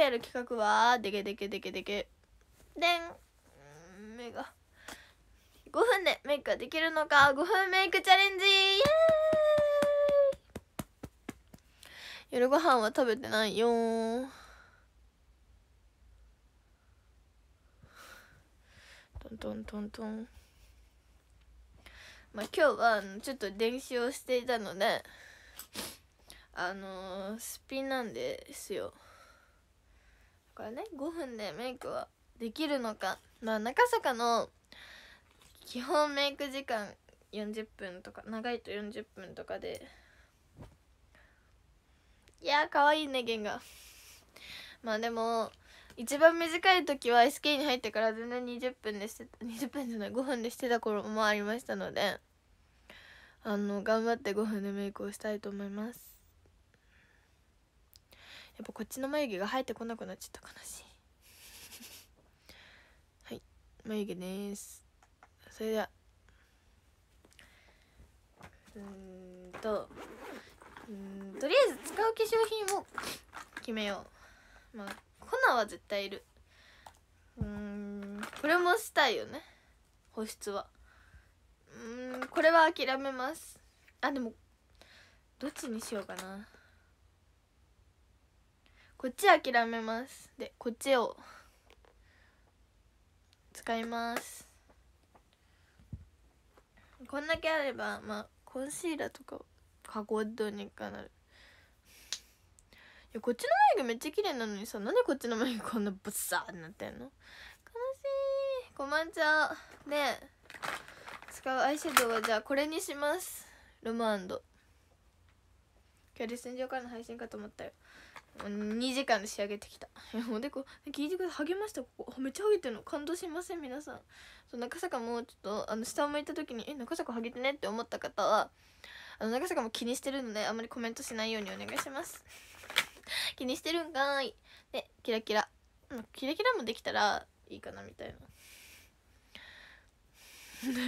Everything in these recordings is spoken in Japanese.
やる企画はでけでけでけでけでん目が5分でメイクができるのか5分メイクチャレンジ夜ご飯は食べてないよトントントントンまあ今日はちょっと練習をしていたのであのー、スピンなんですよ。これね5分でメイクはできるのかまあ中坂の基本メイク時間40分とか長いと40分とかでいやーかわいいね弦がまあでも一番短い時は SK に入ってから全然20分でして20分じゃない5分でしてた頃もありましたのであの頑張って5分でメイクをしたいと思いますやっぱこっちの眉毛が生えてこなくなっちゃった悲しいはい眉毛ですそれではうんとうんとりあえず使う化粧品を決めようまあ粉は絶対いるうんこれもしたいよね保湿はうんこれは諦めますあでもどっちにしようかなこっち諦めますでこっちを使いますこんだけあればまあコンシーラーとかかごどにかなるいやこっちの眉毛めっちゃ綺麗なのにさなんでこっちの眉毛こんなブッサーってなってんの悲しい困っちゃうで使うアイシャドウはじゃあこれにしますロマンド今日レッスン場からの配信かと思ったよ2時間で仕上げてきたおでこ聞いてくれ励ましたここめっちゃハゲてるの感動しません皆さんそう中坂もちょっとあの下を向いた時に「え中坂ハゲてね」って思った方はあの中坂も気にしてるのであんまりコメントしないようにお願いします気にしてるんかいでキラキラキラキラもできたらいいかなみたい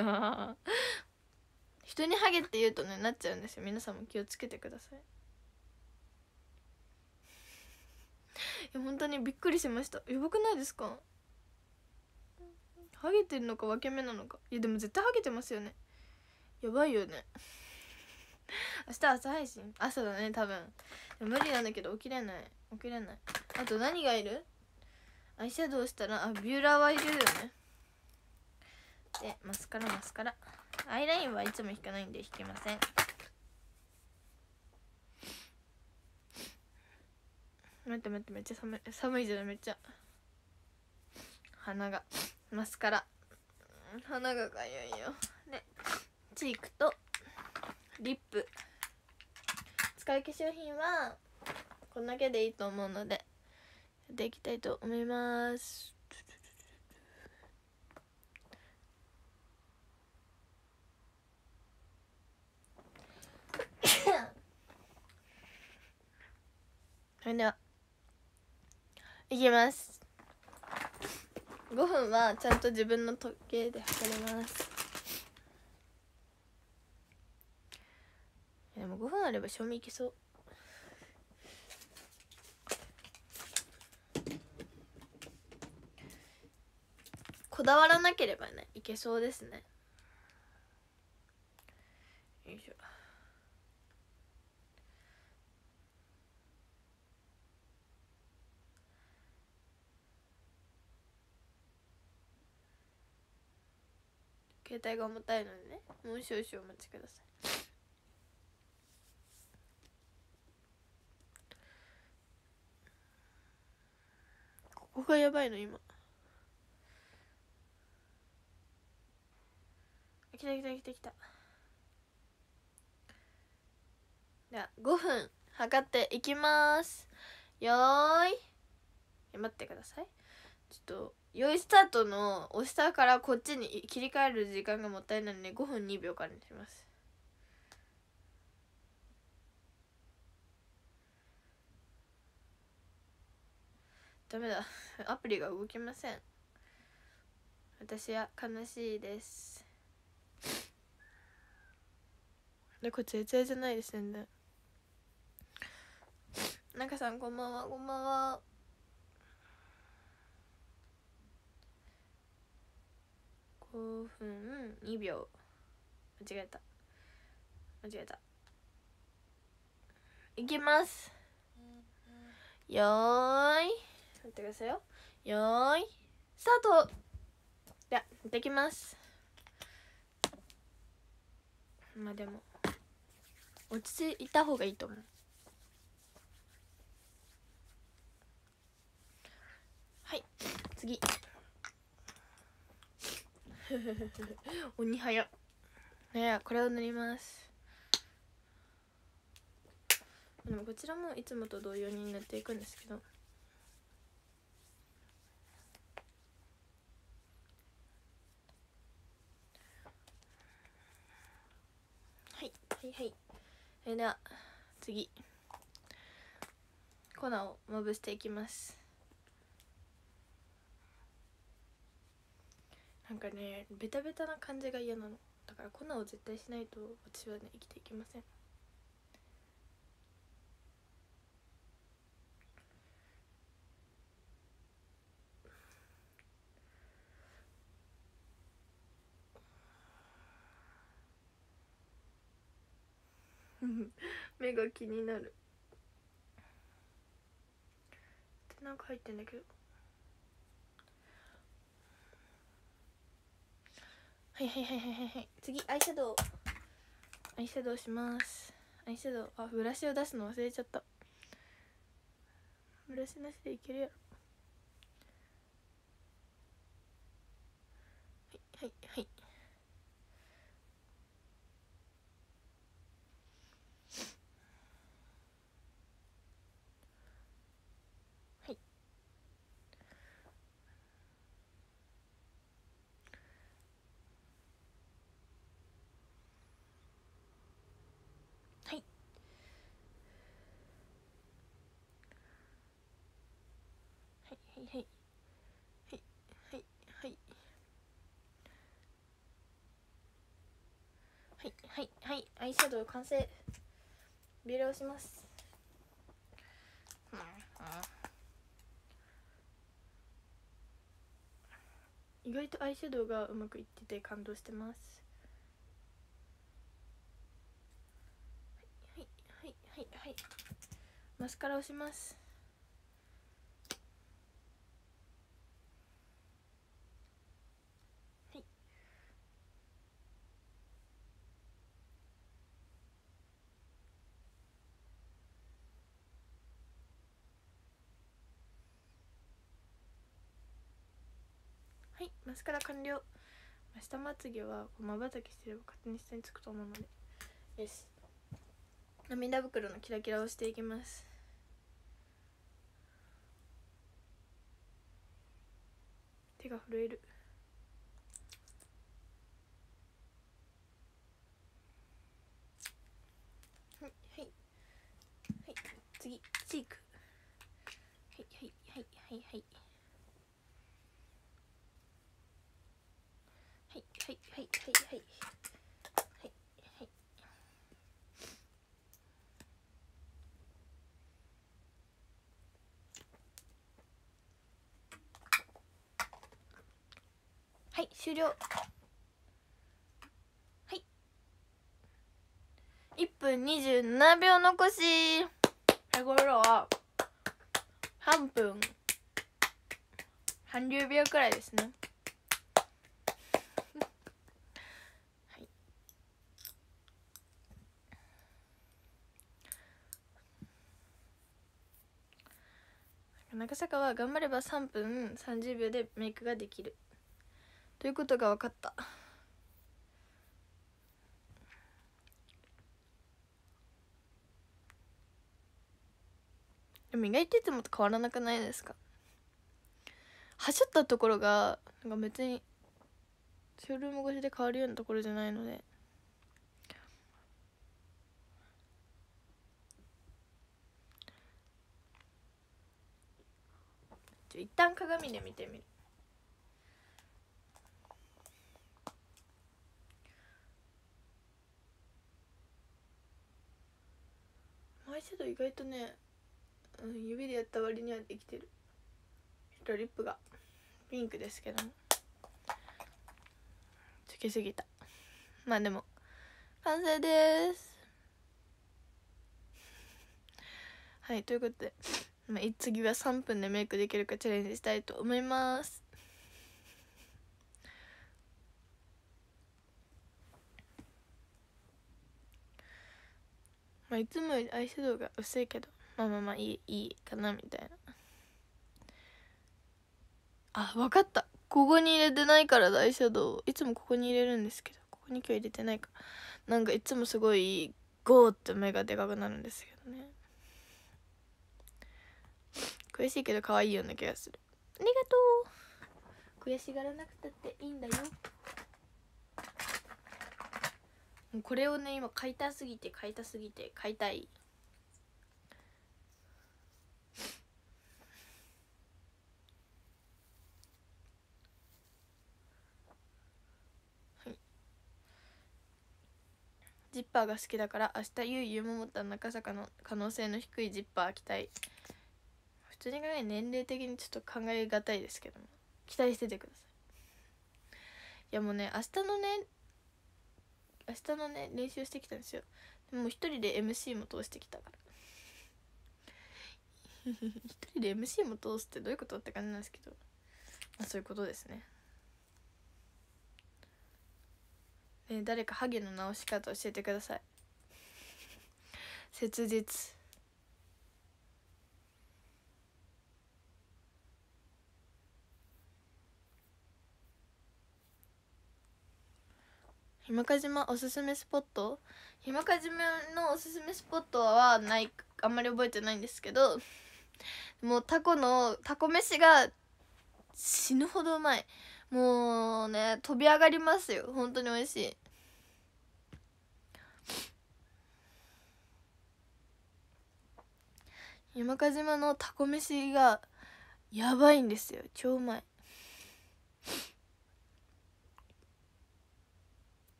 な 人にハゲって言うとねなっちゃうんですよ皆さんも気をつけてくださいいや本当にびっくりしましたやばくないですかハゲてるのか分け目なのかいやでも絶対ハゲてますよねやばいよね明日朝配信朝だね多分無理なんだけど起きれない起きれないあと何がいるアイシャドウしたらあビューラーはいるよねでマスカラマスカラアイラインはいつも引かないんで引けません待って待ってめっちゃ寒い寒いじゃんめっちゃ鼻がマスカラ鼻がかゆいよでチークとリップ使い化粧品はこんだけでいいと思うのでやっていきたいと思います それではいきます5分はちゃんと自分の時計で測りますでも5分あれば賞味いけそうこだわらなければねいけそうですね携帯が重たいのでねもう少々お待ちくださいここがやばいの今来た来た来た来たじゃ5分測っていきますよい待ってくださいちょっと良いスタートの押したからこっちに切り替える時間がもったいないので5分2秒からにしますダメだアプリが動きません私は悲しいですでこれ全然じゃないです全然中さんこんばんはこんばんは5分2秒間違えた間違えたいきますよーい待ってくださいよよーいスタートじゃいってきますまあでも落ち着いた方がいいと思うはい次 鬼早ねこれを塗りますでもこちらもいつもと同様に塗っていくんですけどはいはいはいそれでは次粉をまぶしていきますなんかねベタベタな感じが嫌なのだから粉を絶対しないと私はね生きていけません 目が気になるってなんか入ってんだけどはいはいはいはいはい次アイシャドウアイシャドウしますアイシャドウあブラシを出すの忘れちゃったブラシなしでいけるやろはいはいはいはいはいはいはいはいアイシャドウ完成ビルをします意外とアイシャドウがうまくいってて感動してますはいはいはいはいマスカラをしますマスカラ完了明日まつげはまばたきしてれば勝手に下につくと思うのでよし涙袋のキラキラをしていきます手が震えるはいはいはい次チークはいはいはいはいはいはいはいはいはいはいはい終了はい1分27秒残しいころは半分半0秒くらいですね長坂は頑張れば3分30秒でメイクができるということが分かったでも磨いてても変わらなくないですかはしょったところがなんか別にショールーム越しで変わるようなところじゃないのでちょ一旦鏡で見てみる毎イシャドウ意外とね、うん、指でやった割にはできてるリップがピンクですけどもつけすぎたまあでも完成ですはいということでまあ、次は3分でメイクできるかチャレンジしたいと思いますまあいつもよりアイシャドウが薄いけどまあまあまあいいいいかなみたいなあ分かったここに入れてないからアイシャドウいつもここに入れるんですけどここに今日入れてないかなんかいつもすごいゴーって目がでかくなるんですよ悔しいけど可愛いような気がするありがとう悔しがらなくたっていいんだよこれをね今買いたすぎて買いたすぎて買いたいジッパーが好きだから明日ゆいゆももた中坂の可能性の低いジッパー着たい年齢的にちょっと考えがたいですけども期待しててくださいいやもうね明日のね明日のね練習してきたんですよでも一人で MC も通してきたから 一人で MC も通すってどういうことって感じなんですけどまあそういうことですねね誰かハゲの直し方教えてください切実日間賀島おすすめスポット日間賀島のおすすめスポットはないあんまり覚えてないんですけどもうタコのタコ飯が死ぬほどうまいもうね飛び上がりますよ本当に美味しい山鹿島のタコ飯がやばいんですよ超うまい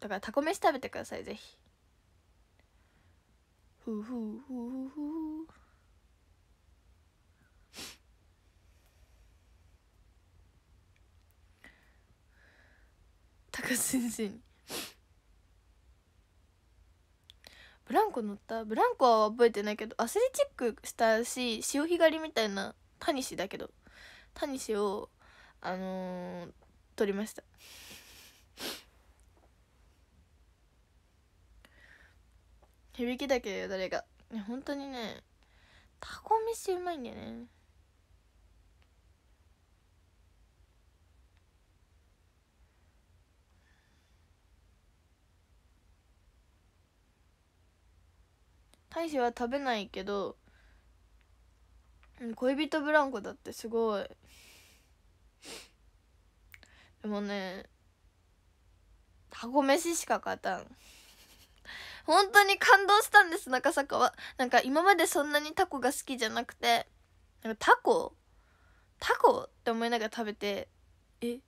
だからタコ飯食べてくださいぜひふうふうふうふうタコ先生にブランコ乗ったブランコは覚えてないけどアスレチックしたし潮干狩りみたいなタニシだけどタニシをあのー、撮りました響きだけでがね本当にねタコ飯うまいんだよね大志は食べないけど恋人ブランコだってすごいでもねタコ飯しか勝たん本当に感動したんです中坂はなんか今までそんなにタコが好きじゃなくてなんかタコタコって思いながら食べてえ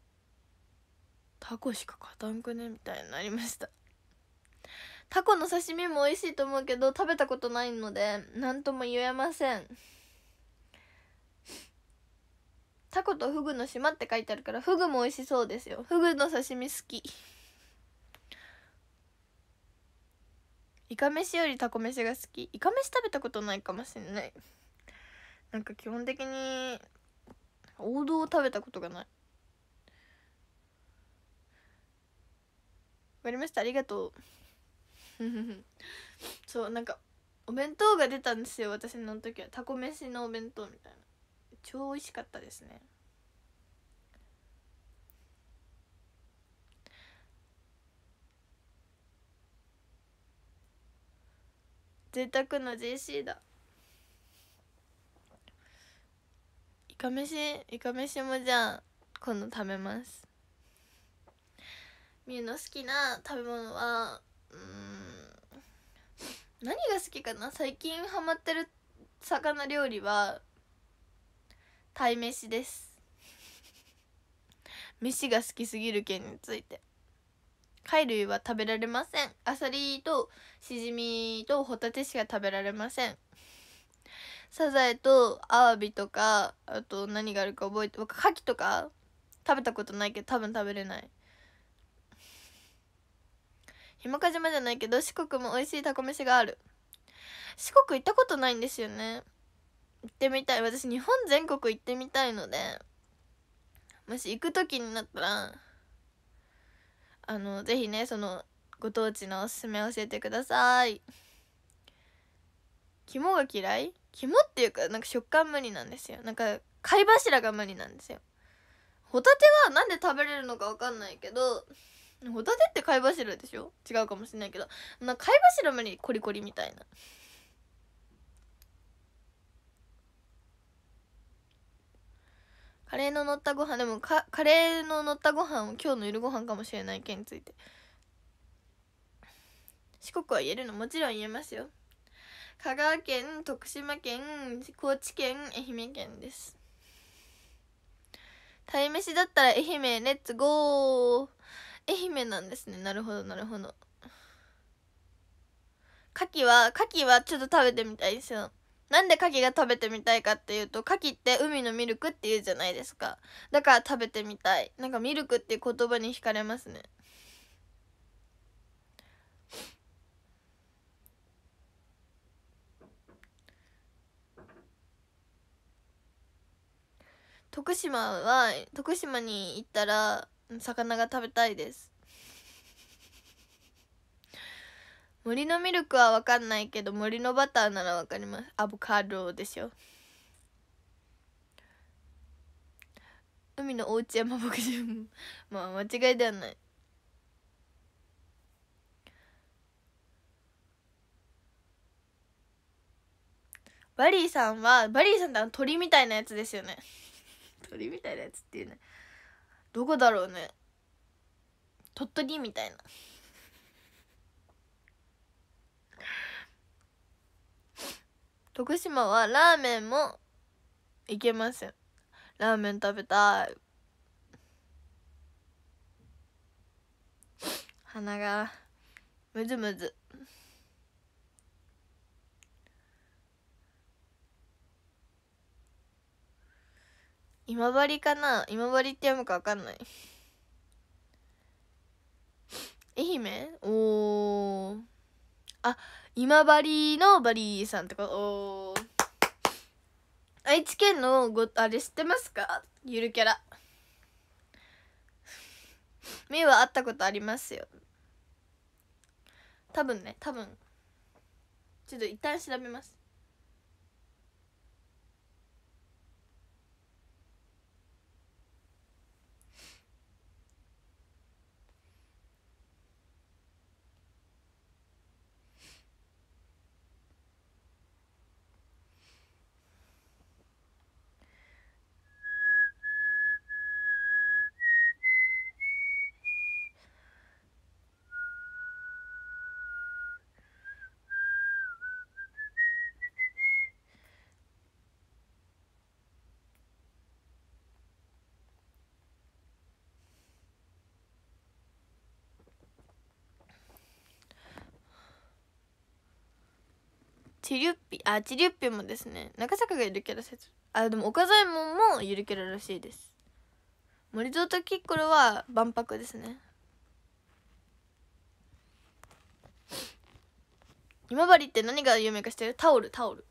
タコしか勝たんくねみたいになりましたタコの刺身も美味しいと思うけど食べたことないので何とも言えませんタコとフグの島って書いてあるからフグも美味しそうですよフグの刺身好きかめしよりタコしが好きいかめし食べたことないかもしれないなんか基本的に王道を食べたことがないわかりましたありがとう そうなんかお弁当が出たんですよ私の時はタコ飯のお弁当みたいな超美味しかったですね贅沢の JC だいかめしいかめしもじゃあ今度食べますみゆの好きな食べ物はうん何が好きかな最近ハマってる魚料理は鯛めしです飯が好きすぎる件について貝類は食べられませんアサリとシジミとホタテしか食べられませんサザエとアワビとかあと何があるか覚えて牡蠣とか食べたことないけど多分食べれないひもかじまじゃないけど四国も美味しいタコ飯がある四国行ったことないんですよね行ってみたい私日本全国行ってみたいのでもし行く時になったらあのぜひねそのご当地のおすすめ教えてください肝が嫌い肝っていうかなんか食感無理なんですよなんか貝柱が無理なんですよホタテはなんで食べれるのか分かんないけどホタテって貝柱でしょ違うかもしれないけど貝柱無理コリコリみたいなカレーの乗ったご飯でもカレーの乗ったご飯を今日の夜ご飯かもしれない件について四国は言えるのもちろん言えますよ香川県徳島県高知県愛媛県です鯛めしだったら愛媛レッツゴー愛媛なんですねなるほどなるほど牡蠣は牡蠣はちょっと食べてみたいですよなんで牡蠣が食べてみたいかっていうと牡蠣って海のミルクっていうじゃないですかだから食べてみたいなんかミルクっていう言葉に惹かれますね徳島は徳島に行ったら魚が食べたいです森のミルクは分かんないけど森のバターなら分かりますアボカドですよ海のおうち山牧場 まあ間違いではないバリーさんはバリーさんってあの鳥みたいなやつですよね 鳥みたいなやつっていうねどこだろうね鳥取みたいな徳島はラーメンもいけませんラーメン食べたい鼻がむずむず今治かな今治って読むか分かんない愛媛おーあ今治のバリーさんとか愛知県のごあれ知ってますかゆるキャラ目は会ったことありますよ多分ね多分ちょっと一旦調べますチリュッピあチリュッピもですね中坂がゆるキャラ説あでも岡左衛門もゆるキャラらしいです森蔵とキッコロは万博ですね今治って何が有名かしてるタオルタオル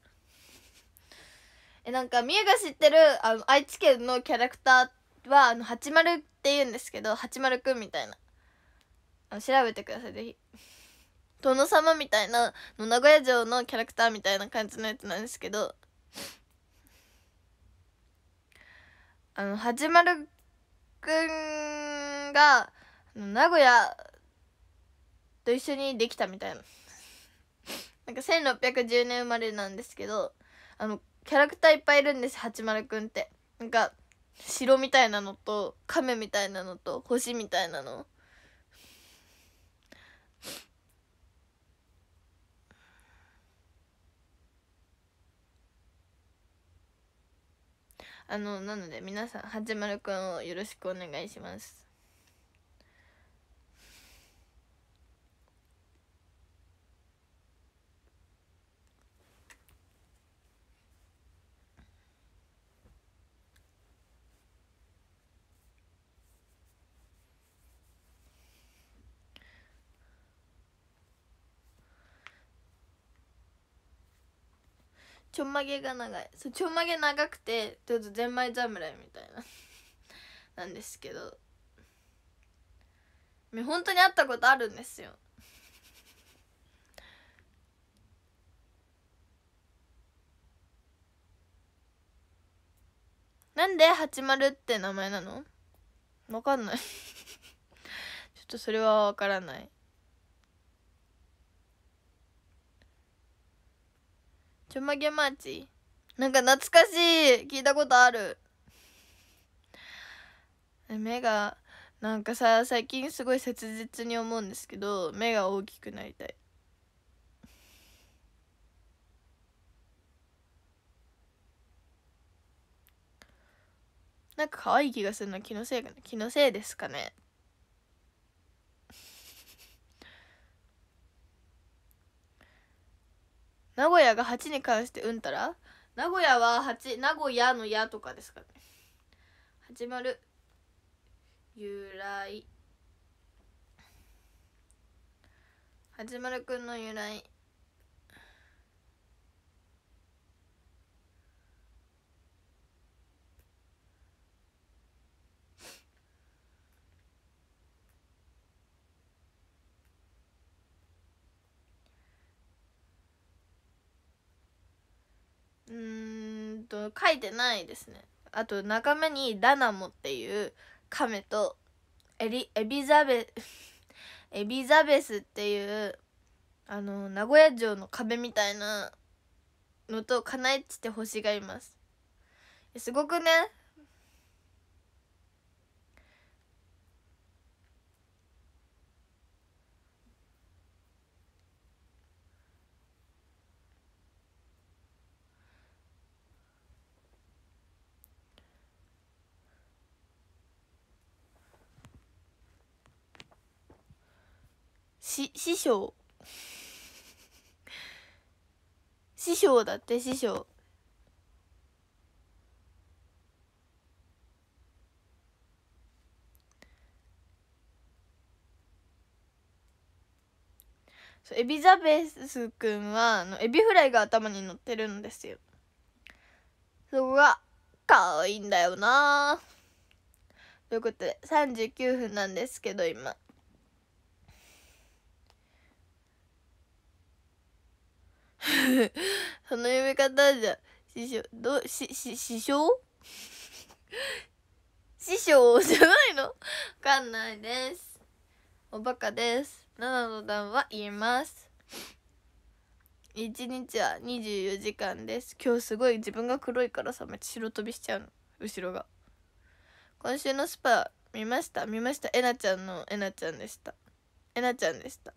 えなんかみゆが知ってるあの愛知県のキャラクターはあの八丸って言うんですけど八丸くんみたいなあの調べてくださいぜひ殿様みたいなの名古屋城のキャラクターみたいな感じのやつなんですけどあのはじまるくんが名古屋と一緒にできたみたいななんか1610年生まれなんですけどあのキャラクターいっぱいいるんですはちまるくんってなんか城みたいなのと亀みたいなのと星みたいなのあのなので皆さんはちまるくんをよろしくお願いしますちょんまげが長いそうちょんまげ長くてちょっとゼンマイ侍みたいな なんですけど本当に会ったことあるんですよなんで「はちまる」って名前なのわかんない ちょっとそれはわからないちょまげマーチなんか懐かしい聞いたことある目がなんかさ最近すごい切実に思うんですけど目が大きくなりたいなんか可愛い気がするの気のせいかな気のせいですかね名古屋が8に関してうんたら名古屋は8名古屋の「や」とかですかね始まる由来始まるくんの由来うんと書いてないですねあと仲間にダナモっていう亀とエリエビザベ エビザベスっていうあの名古屋城の壁みたいなのとカナエッチって星がいますすごくねし師匠 師匠だって師匠エビザベス君はあのエビフライが頭に乗ってるんですよそこが可愛いんだよなということで39分なんですけど今。その読み方じゃ、師匠、ど、し、し、師匠 師匠じゃないのわかんないです。おバカです。7の段は言えます。1日は24時間です。今日すごい自分が黒いからさ、めっちゃ白飛びしちゃうの。後ろが。今週のスパ、見ました見ました。えなちゃんのえなちゃんでした。えなちゃんでした。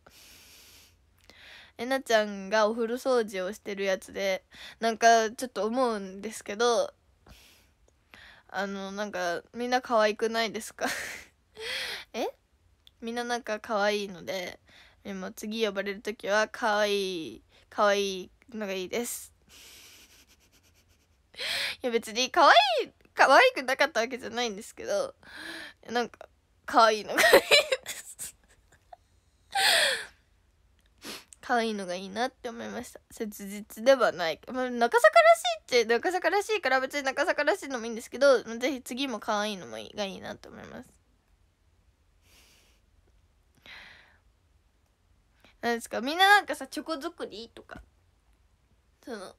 えなちゃんがお風呂掃除をしてるやつでなんかちょっと思うんですけどあのなんかみんな可愛くないですか えみんななんか可愛いのででも次呼ばれる時は可愛い可愛いのがいいです いや別に可愛い可愛くなかったわけじゃないんですけどなんか可愛いのがいいです 可愛いのがいいなって思いました切実ではない、まあ、中坂らしいって中坂らしいから別に中坂らしいのもいいんですけどぜひ次も可愛いのもいいがいいなと思いますなんですかみんななんかさチョコ作りとかその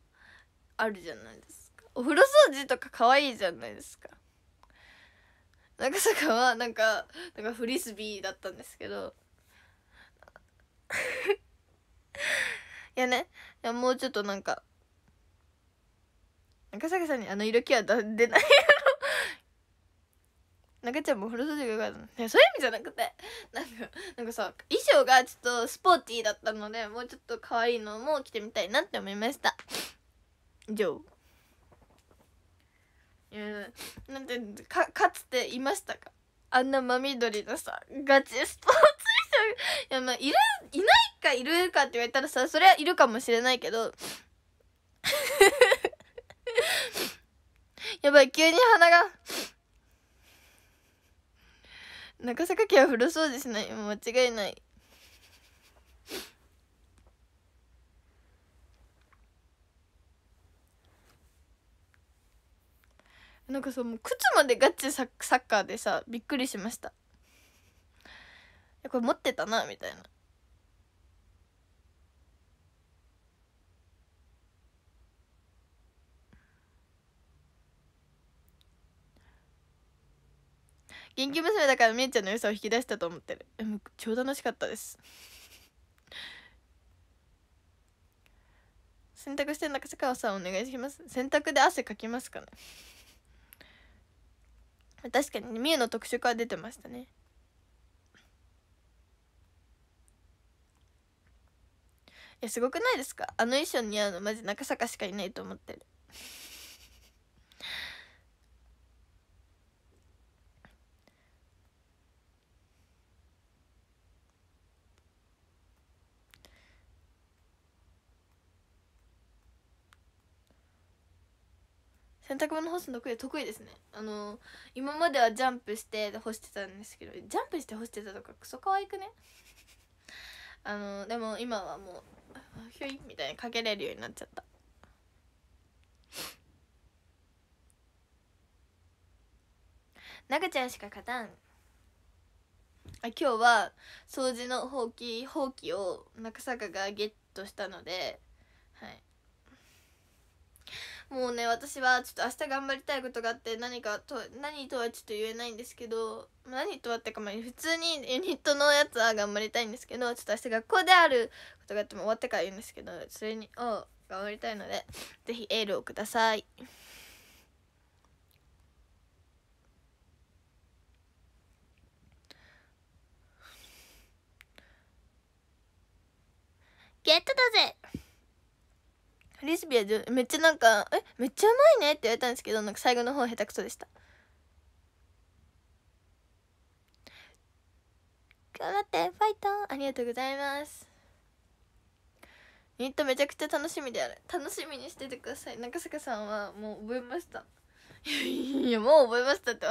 あるじゃないですかお風呂掃除とか可愛いじゃないですか中坂はなんかなんかフリスビーだったんですけど いやねいやもうちょっとなんかガサさんにあの色気は出ないやろ 中ちゃんも古袖がよかったのそういう意味じゃなくてなんかなんかさ衣装がちょっとスポーティーだったのでもうちょっと可愛いのも着てみたいなって思いました以上いやなんてかかつていましたかあんな真緑のさガチスポーツやまあいるいないかいるかって言われたらさそれはいるかもしれないけど やばい急に鼻が中坂家は古そうですね間違いないなんかさもう靴までガチサッカーでさびっくりしましたえこれ持ってたなみたいな元気娘だからみえちゃんの良さを引き出したと思ってるえもう超楽しかったです洗濯してんだか坂尾さんお願いします洗濯で汗かきますかね確かにみえの特色は出てましたねやすごくないですかあの衣装似合うのマジ中坂しかいないと思ってる洗濯物干すの得意得意ですねあのー、今まではジャンプして干してたんですけどジャンプして干してたとかクソ可愛くねあのー、でも今はもうひょいみたいにかけれるようになっちゃったなちゃんしか勝たんあ今日は掃除のほうきほうきを中坂がゲットしたのでもうね私はちょっと明日頑張りたいことがあって何かと何とはちょっと言えないんですけど何とはってかまあ普通にユニットのやつは頑張りたいんですけどちょっと明日学校であることがあっても終わってから言うんですけどそれにを頑張りたいので是非エールをください。ゲットだぜフリスビーはめっちゃなんか、え、めっちゃうまいねって言われたんですけどなんか最後の方下手くそでした頑張ってファイトありがとうございますユニットめちゃくちゃ楽しみである楽しみにしててください中坂さんはもう覚えました いやもう覚えましたって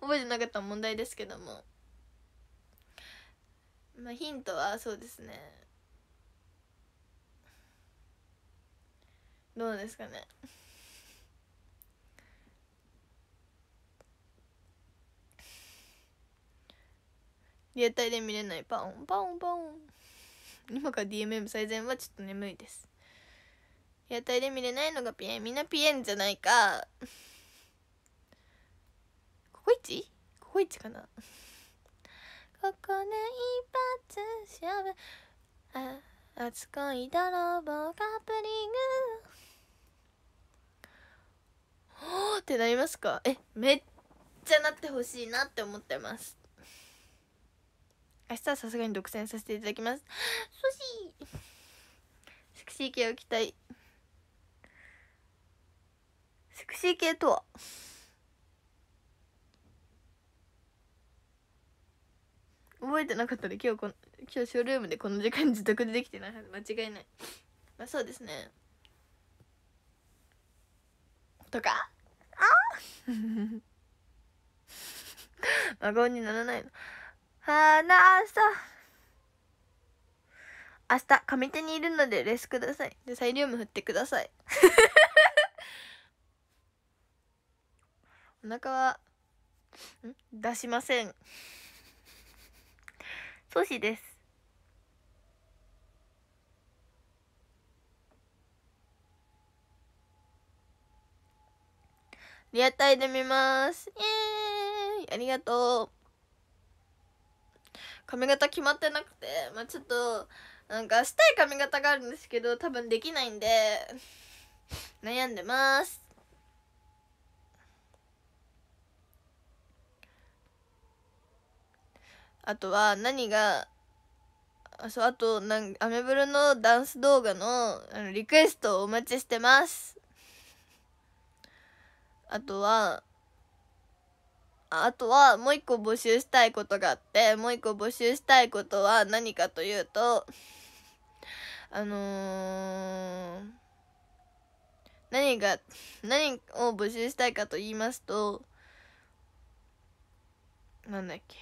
覚えてなかった問題ですけどもまあヒントはそうですねどうですかねリアタイで見れないパオンパオンパオン今から DMM 最善はちょっと眠いですリアタイで見れないのがピエンみんなピエンじゃないかココイチココイチかなここで一発勝負あ熱恋泥棒カプリングおーってなりますかえめっちゃなってほしいなって思ってます明日はさすがに独占させていただきます。そしセクシー系をセクシー系とは覚えてなかったら今日この今日ショールームでこの時間自宅でできてないはず間違いないまあそうですねとかあ孫 にならないの話した明日上手にいるのでレスくださいでサイリウム振ってください お腹は出しませんソシですリアタイで見ますイエーイありがとう髪型決まってなくて、まあ、ちょっとなんかしたい髪型があるんですけど多分できないんで悩んでますあとは何があそうあとなんアメブロのダンス動画のあのリクエストをお待ちしてますあとはあとはもう一個募集したいことがあって、もう一個募集したいことは何かというと、あのー、何が、何を募集したいかと言いますと、なんだっけ。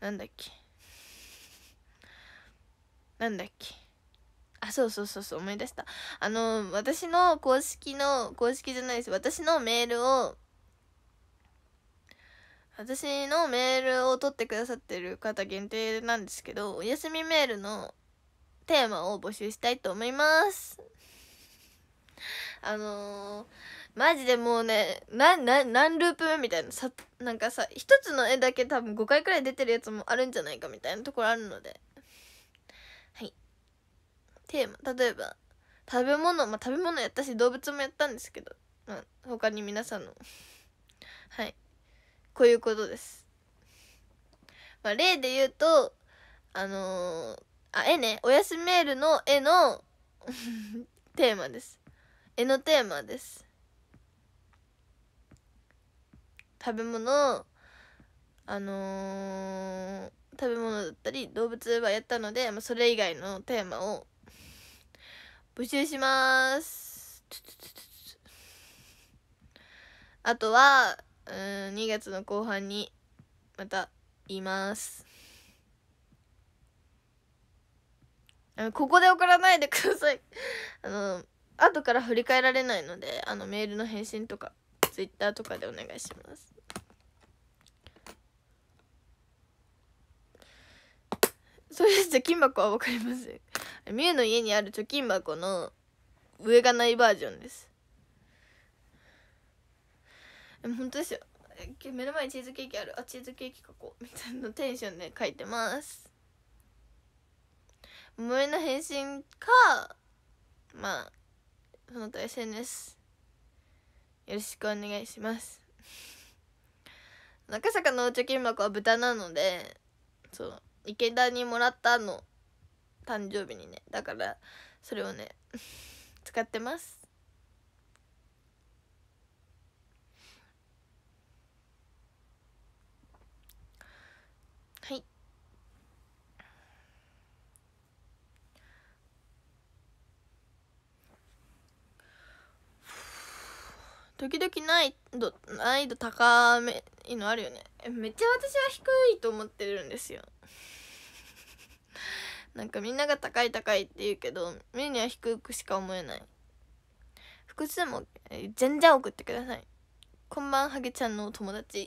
なんだっけ。なんだっけ。あ、そうそうそうそう、思い出した。あの、私の公式の、公式じゃないです。私のメールを、私のメールを取ってくださってる方限定なんですけど、お休みメールのテーマを募集したいと思います。あのー、マジでもうね、な、な、何ループ目みたいな、さ、なんかさ、一つの絵だけ多分5回くらい出てるやつもあるんじゃないかみたいなところあるので、テーマ例えば食べ物、まあ、食べ物やったし動物もやったんですけど、まあ、他に皆さんの はいこういうことです、まあ、例で言うとあのー、あ絵ねおやすメールの 絵のテーマです絵のテーマです食べ物あのー、食べ物だったり動物はやったので、まあ、それ以外のテーマを募集します。あとは、うん、2月の後半に、また、言います。ここで送らないでください あの、後から振り返られないので、あの、メールの返信とか、ツイッターとかでお願いします。そうです金箱は分かりませんミュウの家にある貯金箱の上がないバージョンです本当ですよ目の前にチーズケーキあるあチーズケーキ書こうみたいなテンションで書いてます萌えの返信かまあその他 SNS よろしくお願いします 中坂の貯金箱は豚なのでそう池田にもらったの誕生日にねだからそれをね 使ってますはい時々難易度難易度高めいいのあるよねめっちゃ私は低いと思ってるんですよなんかみんなが高い高いって言うけど目には低くしか思えない複数も全然送ってくださいこんばんハゲちゃんのお友達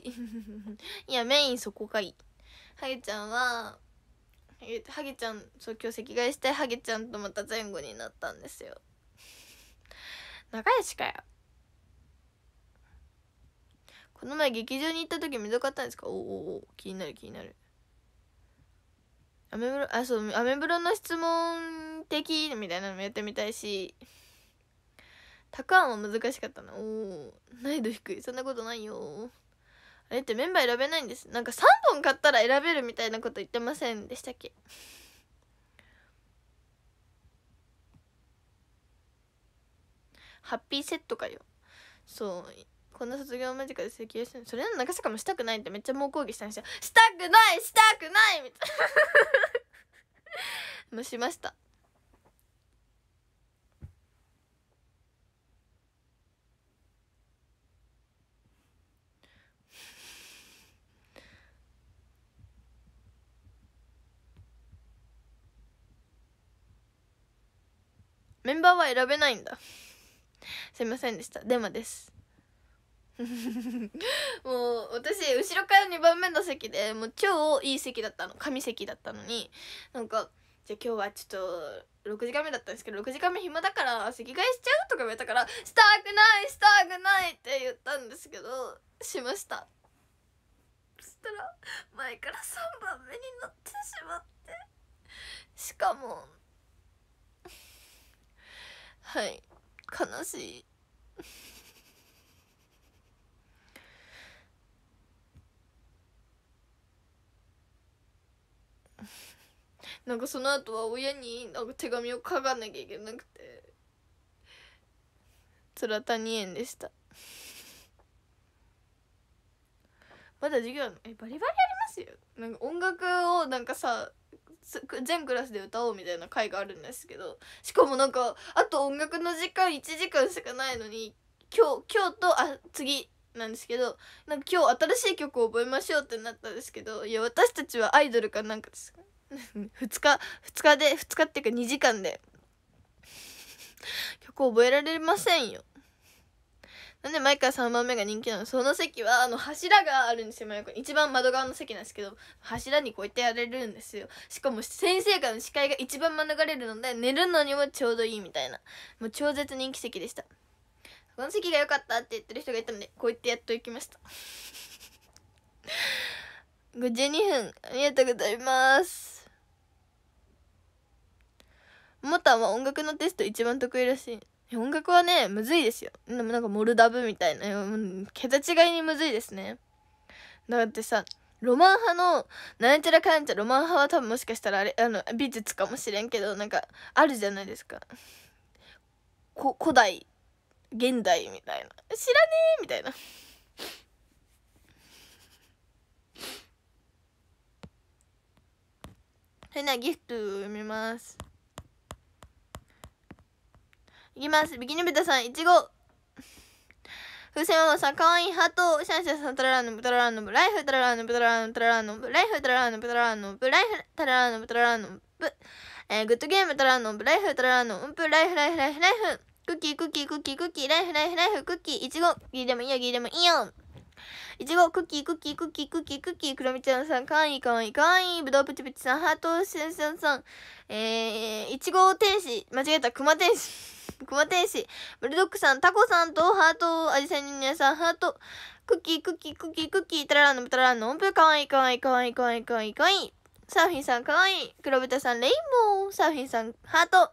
いやメインそこがいいハゲちゃんはハゲちゃんそう今日席替えしてハゲちゃんとまた前後になったんですよ仲良しかよこの前劇場に行った時どかったんですかおおお気になる気になるアメブロあそうアメブロの質問的みたいなのもやってみたいしたくあんは難しかったなおお難易度低いそんなことないよあれってメンバー選べないんですなんか3本買ったら選べるみたいなこと言ってませんでしたっけハッピーセットかよそうこんな卒業間近で請求してそれの長かもしたくないってめっちゃ猛抗議したんですよしたくないしたくないみたいな もうしましたメンバーは選べないんだすいませんでしたデマです もう私後ろから2番目の席でもう超いい席だったの上席だったのになんかじゃあ今日はちょっと6時間目だったんですけど6時間目暇だから席替えしちゃうとか言われたから「したくないしたくない」って言ったんですけどしましたそしたら前から3番目になってしまってしかも はい悲しい なんかその後は親になんか手紙を書かなきゃいけなくてつら谷園でした まだ授業えバリバリありますよなんか音楽をなんかさ全クラスで歌おうみたいな回があるんですけどしかもなんかあと音楽の時間1時間しかないのに今日今日とあ次なんですけどなんか今日新しい曲を覚えましょうってなったんですけどいや私たちはアイドルかなんかですか2 日2日で2日っていうか2時間で曲を覚えられませんよなんで毎回ら3番目が人気なのその席はあの柱があるんですよ一番窓側の席なんですけど柱にこうやってやれるんですよしかも先生からの視界が一番免れるので寝るのにもちょうどいいみたいなもう超絶人気席でしたこの席が良かったって言ってる人がいたのでこう言ってやっと行きました52分 ありがとうございますモタは音楽のテスト一番得意らしい音楽はねむずいですよでもなんかモルダブみたいな桁違いにむずいですねだってさロマン派のなんちゃらかんちゃロマン派は多分もしかしたらあれあの美術かもしれんけどなんかあるじゃないですか古代現代みたいな知らねえみたいなそれギフト読みますいきますビキニブタさんいちご風船ママさん、かわいいハート、シャンシャンさん、タララのブタララのブ、ライフタララのブタララのタララのブ、ライフタララのブタララのブ、ライフタララのブタララのブ、えー、グッドゲームタララのブ、ライフタララのうんぷ、ライフライフライフライフ。クッキークッキークッキークッキーライフライフライフクッキーいちごギーでもいいよギーでもいいよいちごクッキークッキークッキークッキークッキークロミちゃんさんかわいいかわいいかわいいぶどうプチプチさんハートシュンシュンさんえー、いちご天使間違えたクマ天使クマ 天使、ブルドッグさん、タコさんとハート、アジサイニアさん、ハート、クッキー、クッキー、クッキー、クッキー、タララのブタララの音符、かわいい、かわいい、かわいい、かわいい、かわいい、かわいい。サーフィンさん、かわいい。黒豚さん、レインボー。サーフィンさん、ハート。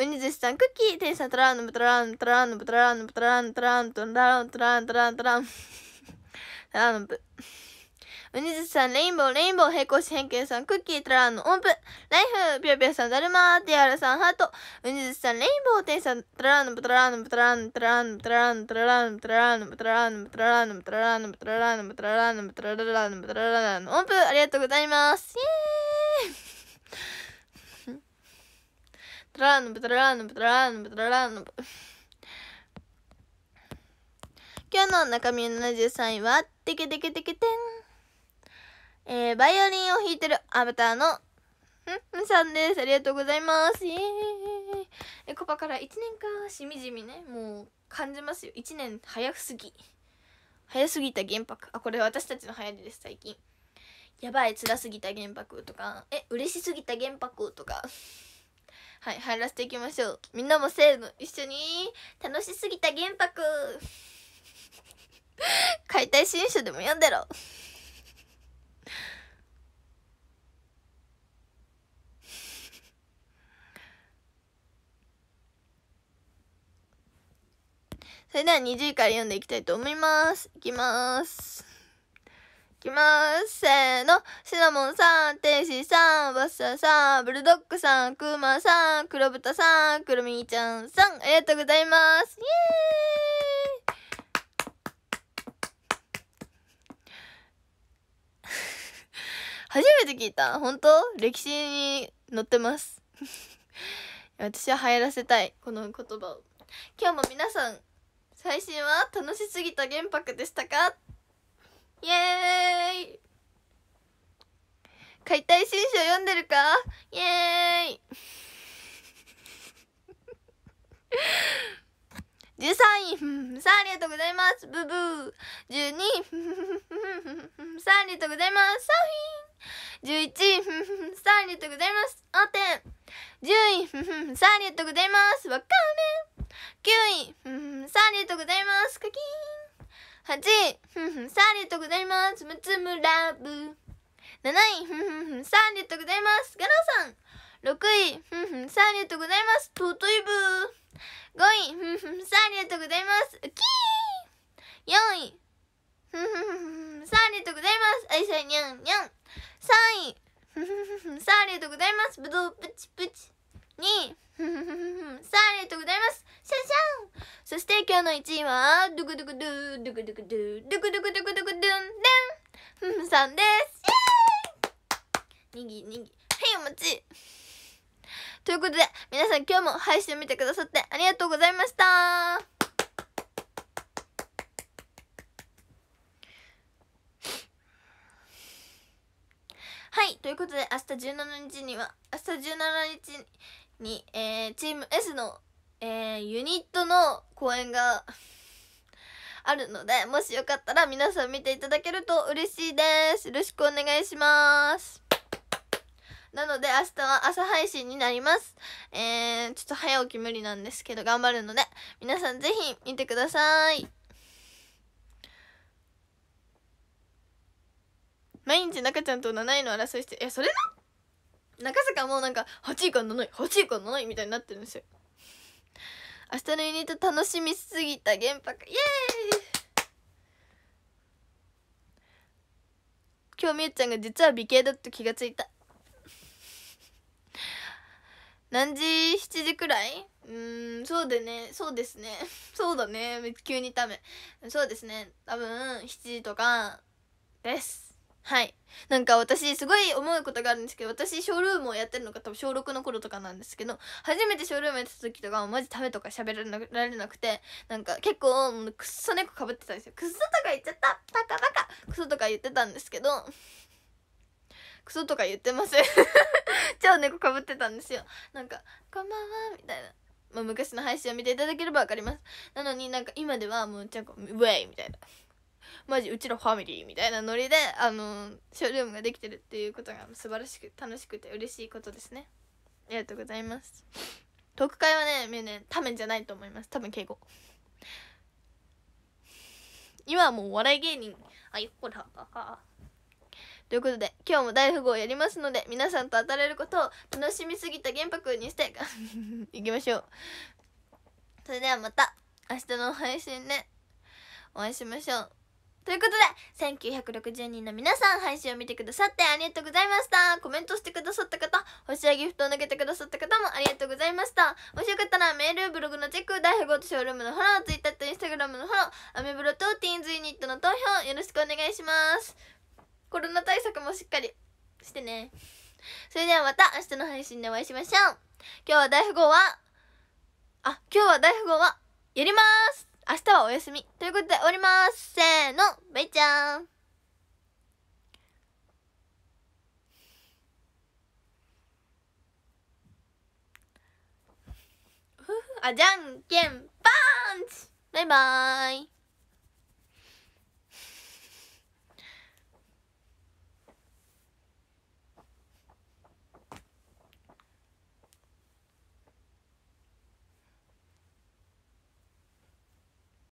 うニズさん、クッキー、テ使サトランのトラン、トランのトランのトラン、トラン、トラン、トラン、トラン、トラン、トラン、トラン、うにずしさん、レインボー、レインボー、平行四辺形さん、クッキー、トランの音符、ライフ、ぴよぴよさん、だるま、ティアラさん、ハート、うにずしさん、レインボー、天使さん、トランのトランのトラン、トラン、トラン、トラン、トラン、トラン、トラン、トラン、トラン、トラン、トラン、トラン、トラン、トラン、トラン、音符、ありがとうございます。イェーイラランブトラランブトラランブトララン今日の中身73位はテケテケテケテンバイオリンを弾いてるアバターのんさんですありがとうございますイエーイエコパから1年かしみじみねもう感じますよ1年早すぎ早すぎた原爆あこれ私たちの流行りです最近やばい辛すぎた原爆とかえ嬉しすぎた原爆とかはい入らせていきましょうみんなもせーの一緒に楽しすぎた原爆 解体新書でも読んでろ それでは20位から読んでいきたいと思いますいきますきますせーのシナモンさん天使さんバッサーさんブルドッグさんクーマさん黒豚さんくるみちゃんさんありがとうございますイエーイ 初めて聞いた本当歴史に載ってます 私は流行らせたいこの言葉を今日も皆さん最新は楽しすぎた原爆でしたかイエーイ解体新書読んでるかイエーイ13 位さんありがとうございますブブー12位 さんありがとうございますサフィン11位 さんありがとうございますおてん10位さんありがとうございますわかめ9位さんありがとうございますカキーン8位、ふんふん、さありがとうございます。むつむラブ。7位、ふんふんふん、さあありがとうございます。ガロさん。6位、ふんふん、さあありがとうございます。トトイブ5位、ふんふん、さあありがとうございます。キー !4 位、ふんふんふん、さあありがとうございます。愛さんにゃんにゃん。3位、ふんふんふん、さあありがとうございます。ぶどうプチプチ。2位、さあ、ありがとうございます。シャンシャンそして今日の1位は、ドゥクドゥクドゥ、ドゥクドゥクドゥ、ドゥクドゥクドゥクドゥクドゥン、ゥンふふさんです。イェーイにぎにぎ。はい、お待ち。ということで、皆さん今日も配信見てくださってありがとうございましたはいということで明日17日には明日17日に、えー、チーム S の、えー、ユニットの公演が あるので、もしよかったら皆さん見ていただけると嬉しいです。よろしくお願いします。なので明日は朝配信になります。えー、ちょっと早起き無理なんですけど頑張るので、皆さんぜひ見てください。毎日中ちゃんと7位の争いして、え、それな中坂もなんか8位か7位8位から7位みたいになってるんですよ明日のユニット楽しみすぎた原爆イエーイ今日みゆちゃんが実は美形だと気がついた何時7時くらいうんそうでねそうですねそうだね急にためそうですね多分7時とかですはいなんか私すごい思うことがあるんですけど私ショールームをやってるのが多分小6の頃とかなんですけど初めてショールームやってた時とかマジためとか喋られなくてなんか結構クッソ猫かぶってたんですよクッソとか言っちゃったバカバカクソとか言ってたんですけどクソとか言ってません 超猫かぶってたんですよなんか「こんばんは」みたいな。まあ、昔の配信を見ていただければ分かりますなのになんか今ではもうちゃんこウェイみたいなマジうちらファミリーみたいなノリであのショールームができてるっていうことが素晴らしく楽しくて嬉しいことですねありがとうございます特会はねめん多分じゃないと思います多分敬語今はもうお笑い芸人あいほらあということで今日も大富豪やりますので皆さんと当たれることを楽しみすぎた原白にして いきましょうそれではまた明日の配信で、ね、お会いしましょうということで1960人の皆さん配信を見てくださってありがとうございましたコメントしてくださった方星やギフトを投げてくださった方もありがとうございましたもしよかったらメールブログのチェック大富豪とショールームのフォロー Twitter と Instagram のフォローアメブロとティーンズユニットの投票よろしくお願いしますコロナ対策もしっかりしてねそれではまた明日の配信でお会いしましょう今日は大富豪はあ今日は大富豪はやります明日はお休み。ということでおります。せーの、バイちゃん。あ、じゃんけん、パンチバイバーイ